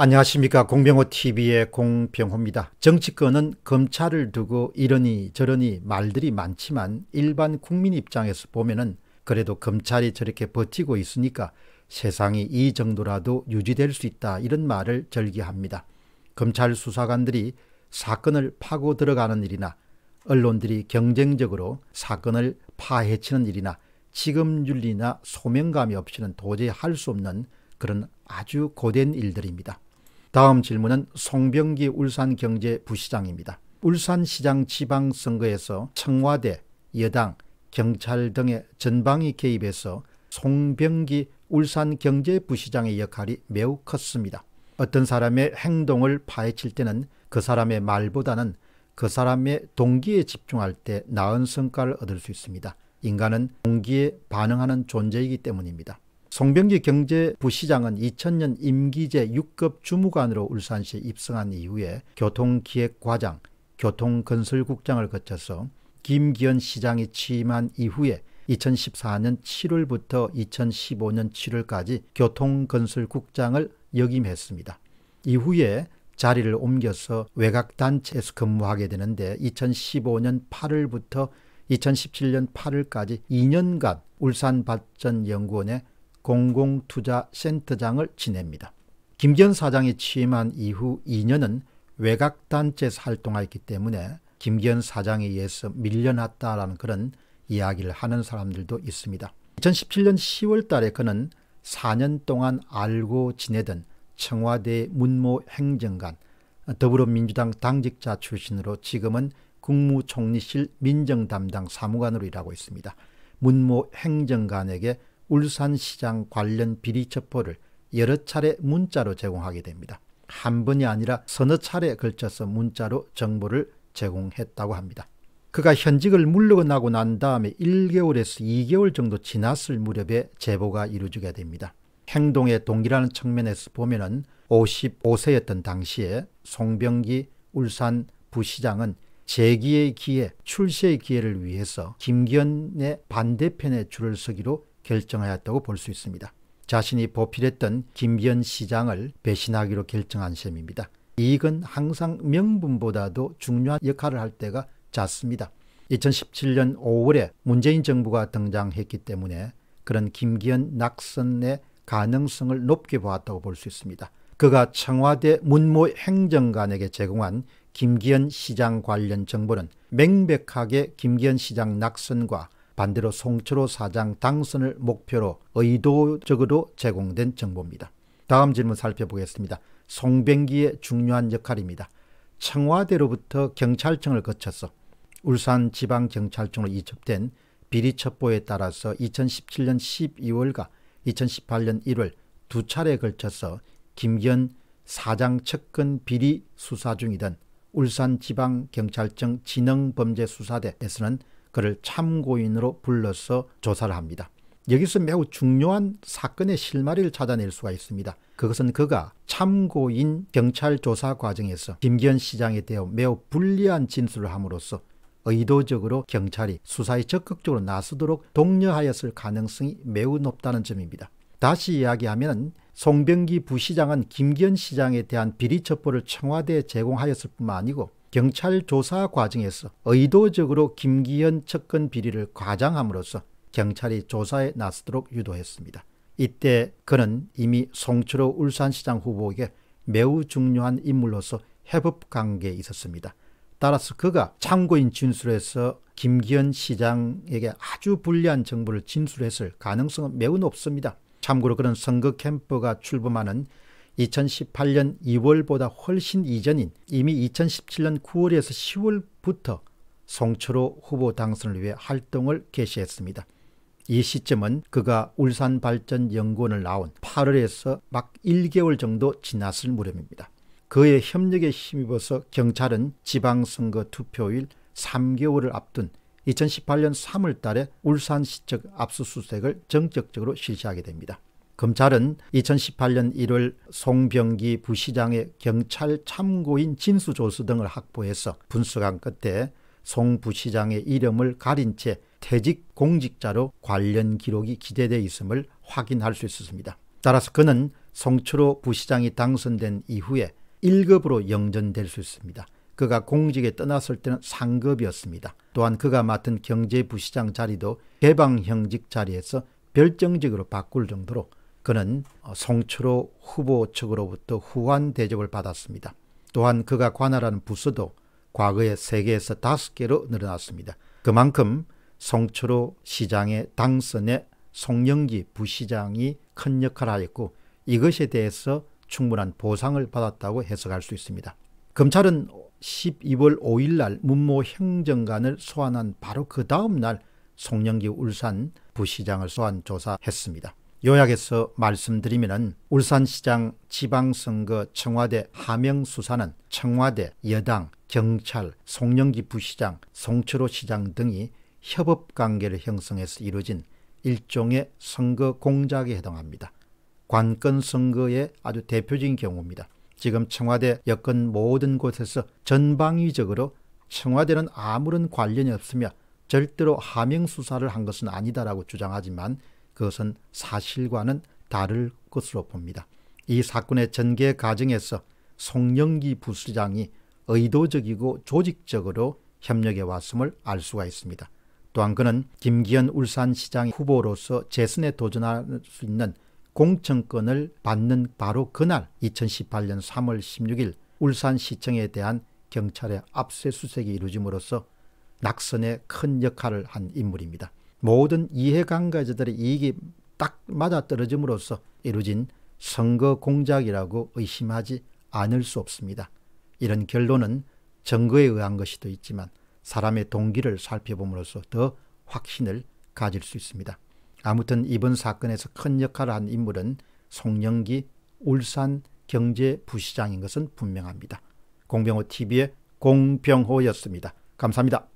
안녕하십니까 공병호TV의 공병호입니다. 정치권은 검찰을 두고 이러니 저러니 말들이 많지만 일반 국민 입장에서 보면은 그래도 검찰이 저렇게 버티고 있으니까 세상이 이 정도라도 유지될 수 있다 이런 말을 절기합니다. 검찰 수사관들이 사건을 파고 들어가는 일이나 언론들이 경쟁적으로 사건을 파헤치는 일이나 지금윤리나 소명감이 없이는 도저히 할 수 없는 그런 아주 고된 일들입니다. 다음 질문은 송병기 울산경제부시장입니다. 울산시장 지방선거에서 청와대, 여당, 경찰 등의 전방위 개입에서 송병기 울산경제부시장의 역할이 매우 컸습니다. 어떤 사람의 행동을 파헤칠 때는 그 사람의 말보다는 그 사람의 동기에 집중할 때 나은 성과를 얻을 수 있습니다. 인간은 동기에 반응하는 존재이기 때문입니다. 송병기 경제부 시장은 2000년 임기제 6급 주무관으로 울산시에 입성한 이후에 교통기획과장, 교통건설국장을 거쳐서 김기현 시장이 취임한 이후에 2014년 7월부터 2015년 7월까지 교통건설국장을 역임했습니다. 이후에 자리를 옮겨서 외곽단체에서 근무하게 되는데 2015년 8월부터 2017년 8월까지 2년간 울산발전연구원의 공공투자센터장을 지냅니다. 김전 사장이 취임한 이후 2년은 외곽단체에서 활동하기 때문에 김기현 사장에 의해서 밀려났다라는 그런 이야기를 하는 사람들도 있습니다. 2017년 10월 달에 그는 4년 동안 알고 지내던 청와대 문모 행정관, 더불어민주당 당직자 출신으로 지금은 국무총리실 민정담당 사무관으로 일하고 있습니다. 문모 행정관에게 울산시장 관련 비리 첩보를 여러 차례 문자로 제공하게 됩니다. 한 번이 아니라 서너 차례 걸쳐서 문자로 정보를 제공했다고 합니다. 그가 현직을 물러나고 난 다음에 1개월에서 2개월 정도 지났을 무렵에 제보가 이루어지게 됩니다. 행동의 동기라는 측면에서 보면은 55세였던 당시에 송병기 울산 부시장은 재기의 기회, 출세의 기회를 위해서 김기현의 반대편에 줄을 서기로 결정하였다고 볼 수 있습니다. 자신이 보필했던 김현 시장을 배신하기로 결정한 셈입니다. 이익은 항상 명분보다도 중요한 역할을 할 때가 잦습니다. 2017년 5월에 문재인 정부가 등장했기 때문에 그런 김기현 낙선의 가능성을 높게 보았다고 볼 수 있습니다. 그가 청와대 문모 행정관에게 제공한 김기현 시장 관련 정보는 명백하게 김기현 시장 낙선과 반대로 송철호 사장 당선을 목표로 의도적으로 제공된 정보입니다. 다음 질문 살펴보겠습니다. 송병기의 중요한 역할입니다. 청와대로부터 경찰청을 거쳐서 울산지방경찰청으로 이첩된 비리 첩보에 따라서 2017년 12월과 2018년 1월 두 차례에 걸쳐서 김기현 사장 측근 비리 수사 중이던 울산지방경찰청 진흥범죄수사대에서는 그를 참고인으로 불러서 조사를 합니다. 여기서 매우 중요한 사건의 실마리를 찾아낼 수가 있습니다. 그것은 그가 참고인 경찰 조사 과정에서 김기현 시장에 대해 매우 불리한 진술을 함으로써 의도적으로 경찰이 수사에 적극적으로 나서도록 독려하였을 가능성이 매우 높다는 점입니다. 다시 이야기하면 송병기 부시장은 김기현 시장에 대한 비리 첩보를 청와대에 제공하였을 뿐만 아니고 경찰 조사 과정에서 의도적으로 김기현 측근 비리를 과장함으로써 경찰이 조사에 나서도록 유도했습니다. 이때 그는 이미 송철호 울산시장 후보에게 매우 중요한 인물로서 해법 관계에 있었습니다. 따라서 그가 참고인 진술에서 김기현 시장에게 아주 불리한 정보를 진술했을 가능성은 매우 높습니다. 참고로 그는 선거 캠프가 출범하는 2018년 2월보다 훨씬 이전인 이미 2017년 9월에서 10월부터 송철호 후보 당선을 위해 활동을 개시했습니다. 이 시점은 그가 울산발전연구원을 나온 8월에서 막 1개월 정도 지났을 무렵입니다. 그의 협력에 힘입어서 경찰은 지방선거 투표일 3개월을 앞둔 2018년 3월 달에 울산시 적 압수수색을 정격적으로 실시하게 됩니다. 검찰은 2018년 1월 송병기 부시장의 경찰 참고인 진수조수 등을 확보해서 분수관 끝에 송 부시장의 이름을 가린 채 퇴직 공직자로 관련 기록이 기재돼 있음을 확인할 수 있었습니다. 따라서 그는 송추로 부시장이 당선된 이후에 1급으로 영전될 수 있습니다. 그가 공직에 떠났을 때는 상급이었습니다. 또한 그가 맡은 경제부시장 자리도 개방형직 자리에서 별정직으로 바꿀 정도로 그는 송초로 후보 측으로부터 후한 대접을 받았습니다. 또한 그가 관할하는 부서도 과거의 세개에서 다섯 개로 늘어났습니다. 그만큼 송초로 시장의 당선에 송영기 부시장이 큰 역할을 하였고 이것에 대해서 충분한 보상을 받았다고 해석할 수 있습니다. 검찰은 12월 5일 날 문모 행정관을 소환한 바로 그 다음 날 송영기 울산 부시장을 소환 조사했습니다. 요약해서 말씀드리면 울산시장 지방선거 청와대 하명수사는 청와대, 여당, 경찰, 송영기 부시장, 송철호 시장 등이 협업관계를 형성해서 이루어진 일종의 선거 공작에 해당합니다. 관건 선거의 아주 대표적인 경우입니다. 지금 청와대 여건 모든 곳에서 전방위적으로 청와대는 아무런 관련이 없으며 절대로 하명 수사를 한 것은 아니다라고 주장하지만 그것은 사실과는 다를 것으로 봅니다. 이 사건의 전개 과정에서 송영기 부수장이 의도적이고 조직적으로 협력해 왔음을 알 수가 있습니다. 또한 그는 김기현 울산시장 후보로서 재선에 도전할 수 있는 공천권을 받는 바로 그날 2018년 3월 16일 울산시청에 대한 경찰의 압세수색이 이루어짐으로써 낙선에 큰 역할을 한 인물입니다. 모든 이해관계자들의 이익이 딱 맞아떨어짐으로써 이루어진 선거 공작이라고 의심하지 않을 수 없습니다. 이런 결론은 증거에 의한 것이도 있지만 사람의 동기를 살펴봄으로써 더 확신을 가질 수 있습니다. 아무튼 이번 사건에서 큰 역할을 한 인물은 송영기 울산 경제부시장인 것은 분명합니다. 공병호TV의 공병호였습니다. 감사합니다.